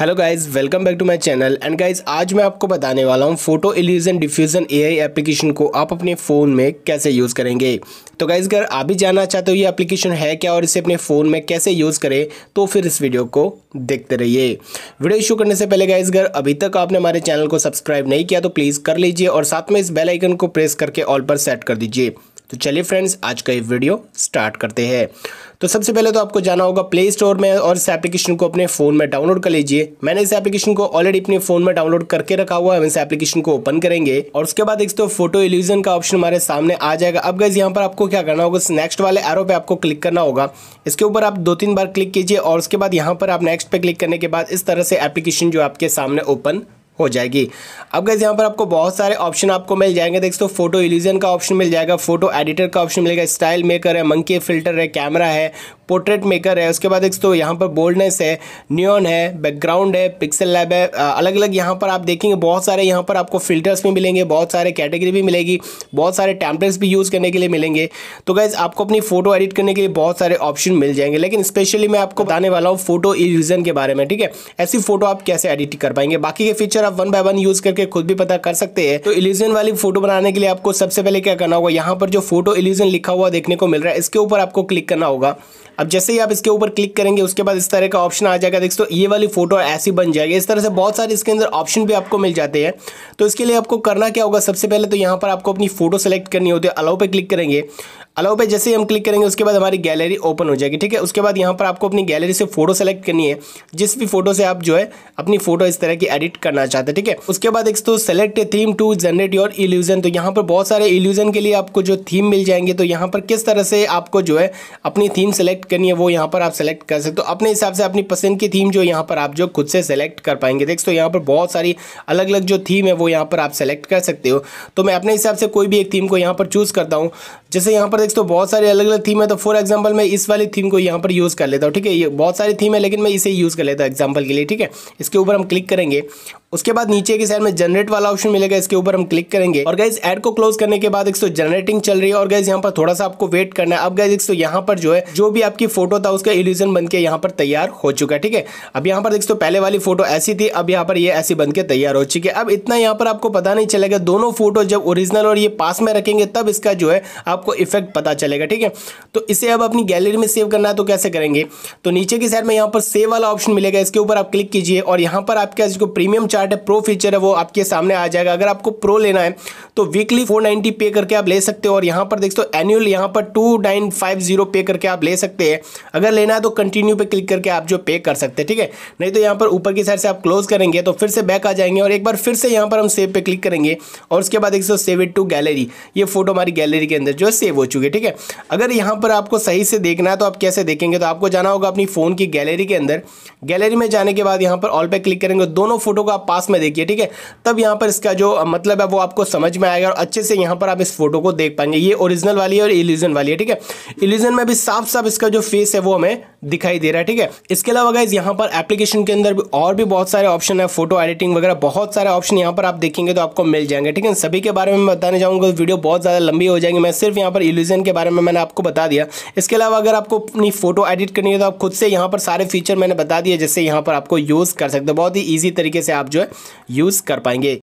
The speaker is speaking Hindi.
hello guys welcome back to my channel and guys आज मैं आपको बताने वाला हूँ photo illusion diffusion AI application को आप अपने फ़ोन में कैसे यूज़ करेंगे तो गाइस अगर आप भी जानना चाहते हो ये एप्लीकेशन है क्या और इसे अपने फ़ोन में कैसे यूज़ करें तो फिर इस वीडियो को देखते रहिए वीडियो शुरू करने से पहले गाइज अगर अभी तक आपने हमारे चैनल को सब्सक्राइब नहीं किया तो प्लीज़ कर लीजिए और साथ में इस बेलाइकन को प्रेस करके ऑल पर सेट कर दीजिए तो चलिए फ्रेंड्स आज का ये वीडियो स्टार्ट करते हैं तो सबसे पहले तो आपको जाना होगा प्ले स्टोर में और इस एप्लीकेशन को अपने फ़ोन में डाउनलोड कर लीजिए मैंने इस एप्लीकेशन को ऑलरेडी अपने फ़ोन में डाउनलोड करके रखा हुआ है हम इस एप्लीकेशन को ओपन करेंगे और उसके बाद एक तो फोटो इल्यूजन का ऑप्शन हमारे सामने आ जाएगा अब गैस यहाँ पर आपको क्या करना होगा नेक्स्ट वाले एरो पे आपको क्लिक करना होगा इसके ऊपर आप दो तीन बार क्लिक कीजिए और उसके बाद यहाँ पर आप नेक्स्ट पे क्लिक करने के बाद इस तरह से एप्लीकेशन जो आपके सामने ओपन हो जाएगी अब गैस यहाँ पर आपको बहुत सारे ऑप्शन आपको मिल जाएंगे देखो फोटो इल्यूजन का ऑप्शन मिल जाएगा फोटो एडिटर का ऑप्शन मिलेगा स्टाइल मेकर है मंकी फिल्टर है कैमरा है पोर्ट्रेट मेकर है उसके बाद एक तो यहाँ पर बोल्डनेस है न्यून है बैकग्राउंड है पिक्सल लैब है अलग अलग यहाँ पर आप देखेंगे बहुत सारे यहाँ पर आपको फिल्टर्स भी मिलेंगे बहुत सारे कैटेगरी भी मिलेगी बहुत सारे टैम्पलेट्स भी यूज़ करने के लिए मिलेंगे तो गाइज़ आपको अपनी फ़ोटो एडिट करने के लिए बहुत सारे ऑप्शन मिल जाएंगे लेकिन स्पेशली मैं आपको बताने वाला हूँ फोटो इल्यूजन के बारे में ठीक है ऐसी फोटो आप कैसे एडिट कर पाएंगे बाकी के फीचर आप वन बाय वन यूज़ करके खुद भी पता कर सकते हैं तो इल्यूजन वाली फोटो बनाने के लिए आपको सबसे पहले क्या करना होगा यहाँ पर जो फोटो इल्यूजन लिखा हुआ देखने को मिल रहा है इसके ऊपर आपको क्लिक करना होगा अब जैसे ही आप इसके ऊपर क्लिक करेंगे उसके बाद इस तरह का ऑप्शन आ जाएगा देखो तो ये वाली फोटो ऐसी बन जाएगी इस तरह से बहुत सारे इसके अंदर ऑप्शन भी आपको मिल जाते हैं तो इसके लिए आपको करना क्या होगा सबसे पहले तो यहाँ पर आपको अपनी फोटो सेलेक्ट करनी होती है अलाउ पे क्लिक करेंगे अलाउ पे जैसे ही हम क्लिक करेंगे उसके बाद हमारी गैलरी ओपन हो जाएगी ठीक है उसके बाद यहाँ पर आपको अपनी गैलरी से फोटो सेलेक्ट करनी है जिस भी फोटो से आप जो है अपनी फोटो इस तरह की एडिट करना चाहते हैं ठीक है उसके बाद एक तो select a theme to generate your illusion तो यहाँ पर बहुत सारे इल्यूजन के लिए आपको जो थीम मिल जाएंगे तो यहाँ पर किस तरह से आपको जो है अपनी थीम सेलेक्ट करनी है वो यहाँ पर आप सेलेक्ट कर सकते हो अपने हिसाब से अपनी पसंद की थीम जो यहाँ पर आप जो खुद से सेलेक्ट कर पाएंगे देख तो यहाँ पर बहुत सारी अलग अलग जो थीम है वो यहाँ पर आप सेलेक्ट कर सकते हो तो मैं अपने हिसाब से कोई भी एक थीम को यहाँ पर चूज़ करता हूँ जैसे यहाँ पर देखते हो बहुत सारे अलग अलग थीम है तो फॉर एग्जाम्पल मैं इस वाली थीम को यहाँ पर यूज़ कर लेता हूँ ठीक है ये बहुत सारी थीम है लेकिन मैं इसे यूज़ कर लेता हूँ एग्जाम्पल के लिए ठीक है इसके ऊपर हम क्लिक करेंगे उसके बाद नीचे की साइड में जनरेट वाला ऑप्शन मिलेगा इसके ऊपर हम क्लिक करेंगे और गाइज एड को क्लोज करने के बाद एक तो जनरेटिंग चल रही है और गाइज यहाँ पर थोड़ा सा आपको वेट करना है अब गाइज एक तो यहाँ पर जो है जो भी आपकी फोटो था उसका इल्यूजन बन के यहाँ पर तैयार हो चुका है ठीक है अब यहाँ पर देखते हो पहले वाली फोटो ऐसी थी अब यहाँ पर ये ऐसी बन के तैयार हो चुकी है अब इतना यहाँ पर आपको पता नहीं चलेगा दोनों फोटो जब ओरिजिनल और ये पास में रखेंगे तब इसका जो है आप आपको इफेक्ट पता चलेगा ठीक है तो इसे अब अपनी गैलरी में सेव करना है तो कैसे करेंगे तो नीचे की साइड में यहाँ पर सेव वाला ऑप्शन मिलेगा इसके ऊपर आप क्लिक कीजिए और यहाँ पर आपके जो प्रीमियम चार्ट है प्रो फीचर है वो आपके सामने आ जाएगा अगर आपको प्रो लेना है तो वीकली फोर पे करके आप ले सकते हो और यहाँ पर देख एनुअल यहाँ पर टू नाइन फाइव जीरो पे करके आप ले सकते हैं अगर लेना है तो कंटिन्यू पे क्लिक करके आप जो पे कर सकते हैं ठीक है नहीं तो यहाँ पर ऊपर की साइड से आप क्लोज करेंगे तो फिर से बैक आ जाएंगे और एक बार फिर से यहाँ पर हम सेव पे क्लिक करेंगे और उसके बाद एक सेव इट टू गैलरी ये फोटो हमारी गैलरी के अंदर जो वीडियो सेव हो चुकी है ठीक है अगर यहाँ पर आपको सही से देखना है तो आप कैसे देखेंगे तो आपको जाना होगा अपनी फ़ोन की गैलरी के अंदर गैलरी में जाने के बाद यहाँ पर ऑल पे क्लिक करेंगे दोनों फोटो को आप पास में देखिए ठीक है तब यहाँ पर इसका जो मतलब है वो आपको समझ में आएगा और अच्छे से यहाँ पर आप इस फोटो को देख पाएंगे ये ओरिजिनल वाली है और इल्यूजन वाली है ठीक है इल्यूजन में भी साफ साफ इसका जो फेस है वो हमें दिखाई दे रहा है ठीक है इसके अलावा गाइज यहाँ पर एप्लीकेशन के अंदर और भी बहुत सारे ऑप्शन है फोटो एडिटिंग वगैरह बहुत सारे ऑप्शन यहाँ पर आप देखेंगे तो आपको मिल जाएंगे ठीक है सभी के बारे में मैं बताने जाऊँगा वीडियो बहुत ज़्यादा लंबी हो जाएंगी मैं सिर्फ यहाँ पर इल्यूजन के बारे में मैंने आपको बता दिया इसके अलावा अगर आपको अपनी फोटो एडिट करनी है तो आप खुद से यहाँ पर सारे फीचर मैंने बता दिए जिससे यहाँ पर आपको यूज़ कर सकते हो बहुत ही ईजी तरीके से आप जो है यूज़ कर पाएंगे